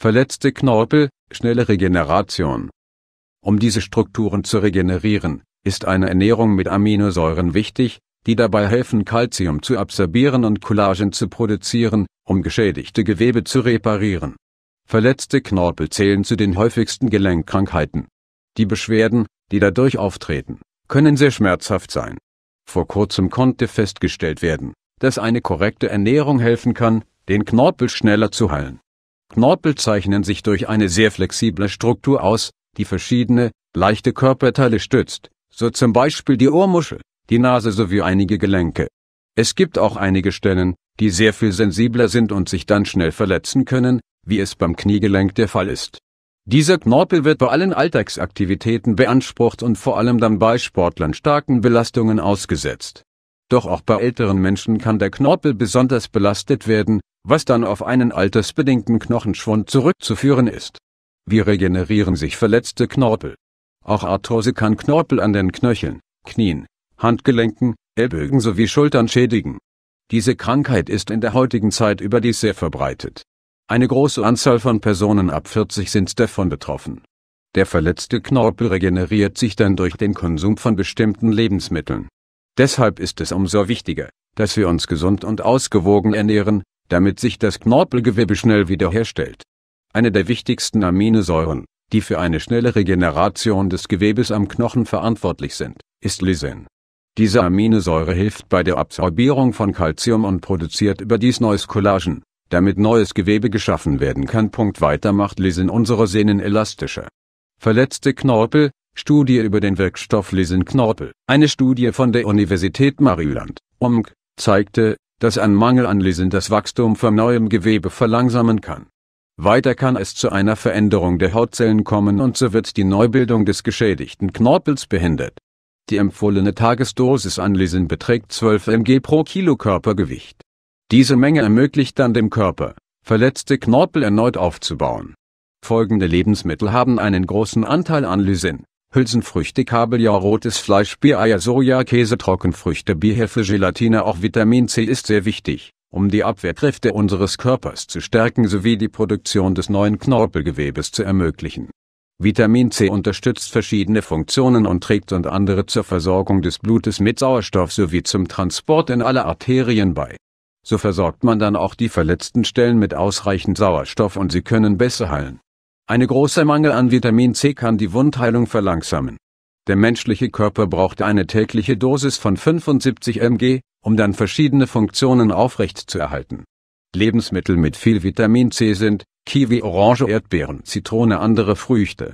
verletzte Knorpel, schnelle Regeneration. Um diese Strukturen zu regenerieren, ist eine Ernährung mit Aminosäuren wichtig, die dabei helfen, Calcium zu absorbieren und Kollagen zu produzieren, um geschädigte Gewebe zu reparieren. Verletzte Knorpel zählen zu den häufigsten Gelenkkrankheiten. Die Beschwerden, die dadurch auftreten, können sehr schmerzhaft sein. Vor kurzem konnte festgestellt werden, dass eine korrekte Ernährung helfen kann, den Knorpel schneller zu heilen. Knorpel zeichnen sich durch eine sehr flexible Struktur aus, die verschiedene, leichte Körperteile stützt, so zum Beispiel die Ohrmuschel, die Nase sowie einige Gelenke. Es gibt auch einige Stellen, die sehr viel sensibler sind und sich dann schnell verletzen können, wie es beim Kniegelenk der Fall ist. Dieser Knorpel wird bei allen Alltagsaktivitäten beansprucht und vor allem dann bei Sportlern starken Belastungen ausgesetzt. Doch auch bei älteren Menschen kann der Knorpel besonders belastet werden, was dann auf einen altersbedingten Knochenschwund zurückzuführen ist. Wie regenerieren sich verletzte Knorpel? Auch Arthrose kann Knorpel an den Knöcheln, Knien, Handgelenken, Ellbögen sowie Schultern schädigen. Diese Krankheit ist in der heutigen Zeit überdies sehr verbreitet. Eine große Anzahl von Personen ab 40 sind davon betroffen. Der verletzte Knorpel regeneriert sich dann durch den Konsum von bestimmten Lebensmitteln. Deshalb ist es umso wichtiger, dass wir uns gesund und ausgewogen ernähren, damit sich das Knorpelgewebe schnell wiederherstellt. Eine der wichtigsten Aminosäuren, die für eine schnelle Regeneration des Gewebes am Knochen verantwortlich sind, ist Lysin. Diese Aminosäure hilft bei der Absorbierung von Calcium und produziert überdies neues Collagen, damit neues Gewebe geschaffen werden kann. Punkt weiter macht Lysin unsere Sehnen elastischer. Verletzte Knorpel, Studie über den Wirkstoff Lysin Knorpel. Eine Studie von der Universität Maryland, UMG, zeigte, dass ein Mangel an Lysin das Wachstum von neuem Gewebe verlangsamen kann. Weiter kann es zu einer Veränderung der Hautzellen kommen und so wird die Neubildung des geschädigten Knorpels behindert. Die empfohlene Tagesdosis an Lysin beträgt 12 mg pro Kilo Körpergewicht. Diese Menge ermöglicht dann dem Körper, verletzte Knorpel erneut aufzubauen. Folgende Lebensmittel haben einen großen Anteil an Lysin. Hülsenfrüchte, Kabeljau, rotes Fleisch, Bier, Eier, Soja, Käse, Trockenfrüchte, Bierhefe, Gelatine, auch Vitamin C ist sehr wichtig, um die Abwehrkräfte unseres Körpers zu stärken sowie die Produktion des neuen Knorpelgewebes zu ermöglichen. Vitamin C unterstützt verschiedene Funktionen und trägt und andere zur Versorgung des Blutes mit Sauerstoff sowie zum Transport in alle Arterien bei. So versorgt man dann auch die verletzten Stellen mit ausreichend Sauerstoff und sie können besser heilen. Eine große Mangel an Vitamin C kann die Wundheilung verlangsamen. Der menschliche Körper braucht eine tägliche Dosis von 75 mg, um dann verschiedene Funktionen aufrechtzuerhalten. Lebensmittel mit viel Vitamin C sind Kiwi, Orange, Erdbeeren, Zitrone, andere Früchte.